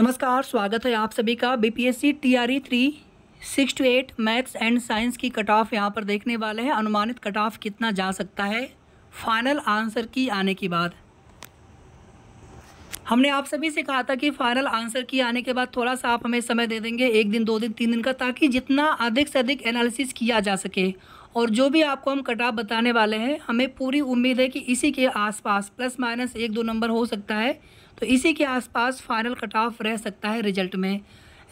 नमस्कार स्वागत है आप सभी का BPSC TRE three six two eight maths and science की कट ऑफ यहाँ पर देखने वाले हैं अनुमानित कट ऑफ कितना जा सकता है फाइनल आंसर की आने के बाद हमने आप सभी से कहा था कि फाइनल आंसर की आने के बाद थोड़ा सा आप हमें समय दे देंगे एक दिन दो दिन तीन दिन का ताकि जितना अधिक से अधिक एनालिसिस किया जा सके और जो भी आपको हम कट ऑफ बताने वाले हैं हमें पूरी उम्मीद है कि इसी के आसपास प्लस माइनस एक दो नंबर हो सकता है तो इसी के आसपास फाइनल कट ऑफ रह सकता है रिजल्ट में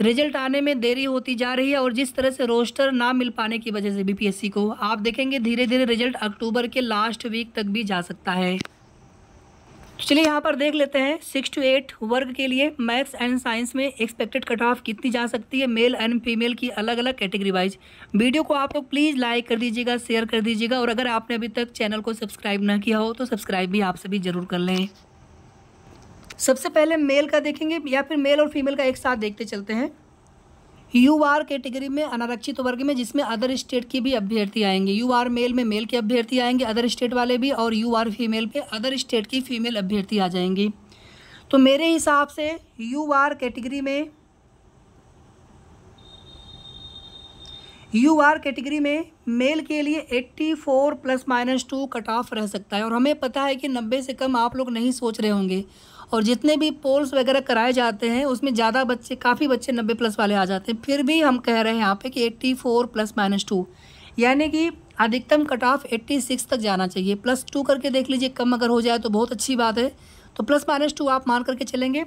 रिजल्ट आने में देरी होती जा रही है और जिस तरह से रोस्टर ना मिल पाने की वजह से बीपीएससी को आप देखेंगे धीरे धीरे रिजल्ट अक्टूबर के लास्ट वीक तक भी जा सकता है तो चलिए यहाँ पर देख लेते हैं सिक्स टू एट वर्ग के लिए मैथ्स एंड साइंस में एक्सपेक्टेड कट ऑफ कितनी जा सकती है मेल एंड फीमेल की अलग अलग कैटेगरी वाइज वीडियो को आप लोग प्लीज़ लाइक कर दीजिएगा शेयर कर दीजिएगा और अगर आपने अभी तक चैनल को सब्सक्राइब ना किया हो तो सब्सक्राइब भी आप सभी ज़रूर कर लें सबसे पहले मेल का देखेंगे या फिर मेल और फीमेल का एक साथ देखते चलते हैं यू आर कैटेगरी में अनारक्षित वर्ग में जिसमें अदर स्टेट की भी अभ्यर्थी आएंगे यू आर मेल में मेल के अभ्यर्थी आएंगे अदर स्टेट वाले भी और यू आर फीमेल पे अदर स्टेट की फीमेल अभ्यर्थी आ जाएंगी तो मेरे हिसाब से यू आर कैटेगरी में यू आर कैटेगरी में मेल के लिए 84 plus minus two cut off रह सकता है और हमें पता है कि 90 से कम आप लोग नहीं सोच रहे होंगे और जितने भी पोल्स वगैरह कराए जाते हैं उसमें ज़्यादा बच्चे काफ़ी बच्चे नब्बे प्लस वाले आ जाते हैं फिर भी हम कह रहे हैं यहाँ पे कि eighty four plus minus two यानी कि अधिकतम कट ऑफ एट्टी सिक्स तक जाना चाहिए प्लस टू करके देख लीजिए कम अगर हो जाए तो बहुत अच्छी बात है तो प्लस माइनस टू आप मान करके चलेंगे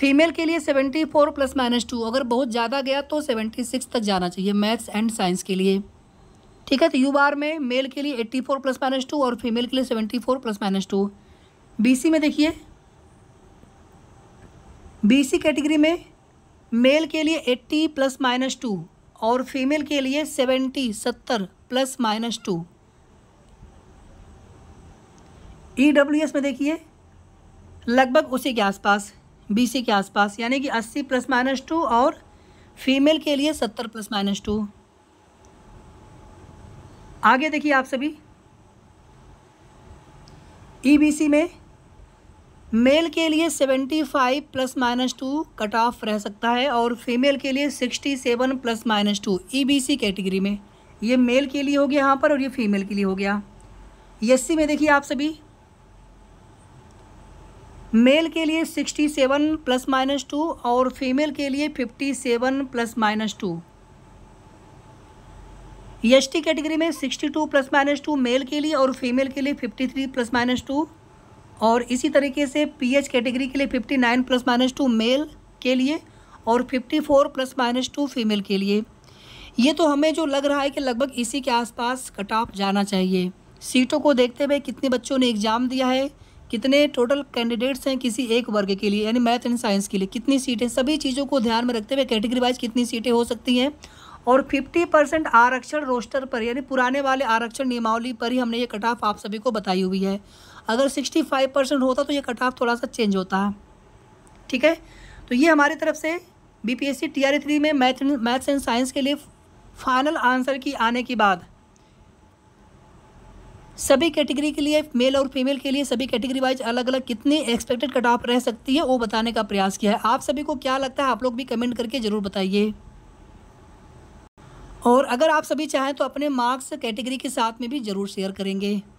फीमेल के लिए seventy four plus minus two अगर बहुत ज़्यादा गया तो सेवेंटी सिक्स तक जाना चाहिए मैथ्स एंड साइंस के लिए ठीक है तो यू बार में मेल के लिए eighty four plus minus two और फीमेल के लिए seventy four plus minus two B C में देखिए बीसी कैटेगरी में मेल के लिए एट्टी प्लस माइनस टू और फीमेल के लिए सेवेंटी सत्तर plus minus two E W S में देखिए लगभग उसी के आसपास बीसी के आसपास यानी कि अस्सी प्लस माइनस टू और फीमेल के लिए सत्तर प्लस माइनस टू आगे देखिए आप सभी ई e में मेल के लिए seventy five plus minus two cut off रह सकता है और फीमेल के लिए sixty seven plus minus two E B C category में ये मेल के लिए हो गया यहाँ पर और ये फीमेल के लिए हो गया एस e में देखिए आप सभी मेल के लिए sixty seven plus minus two और फीमेल के लिए fifty seven plus minus two S e category में sixty two plus minus two male के लिए और फीमेल के लिए fifty three plus minus two और इसी तरीके से पीएच कैटेगरी के लिए fifty nine plus minus two male के लिए और fifty four plus minus two female के लिए ये तो हमें जो लग रहा है कि लगभग इसी के आसपास कट ऑफ जाना चाहिए सीटों को देखते हुए कितने बच्चों ने एग्ज़ाम दिया है कितने टोटल कैंडिडेट्स हैं किसी एक वर्ग के लिए यानी मैथ एंड साइंस के लिए कितनी सीटें सभी चीज़ों को ध्यान में रखते हुए कैटेगरी वाइज कितनी सीटें हो सकती हैं और 50 परसेंट आरक्षण रोस्टर पर यानी पुराने वाले आरक्षण नियमावली पर ही हमने ये कट ऑफ आप सभी को बताई हुई है अगर सिक्सटी फाइव परसेंट होता तो ये कट ऑफ थोड़ा सा चेंज होता ठीक है तो ये हमारी तरफ से B P S C T R three में मैथ मैथ्स एंड साइंस के लिए फाइनल आंसर की आने के बाद सभी कैटेगरी के लिए मेल और फीमेल के लिए सभी कैटेगरी वाइज अलग अलग कितनी एक्सपेक्टेड कट ऑफ रह सकती है वो बताने का प्रयास किया है आप सभी को क्या लगता है आप लोग भी कमेंट करके ज़रूर बताइए और अगर आप सभी चाहें तो अपने मार्क्स कैटेगरी के साथ में भी ज़रूर शेयर करेंगे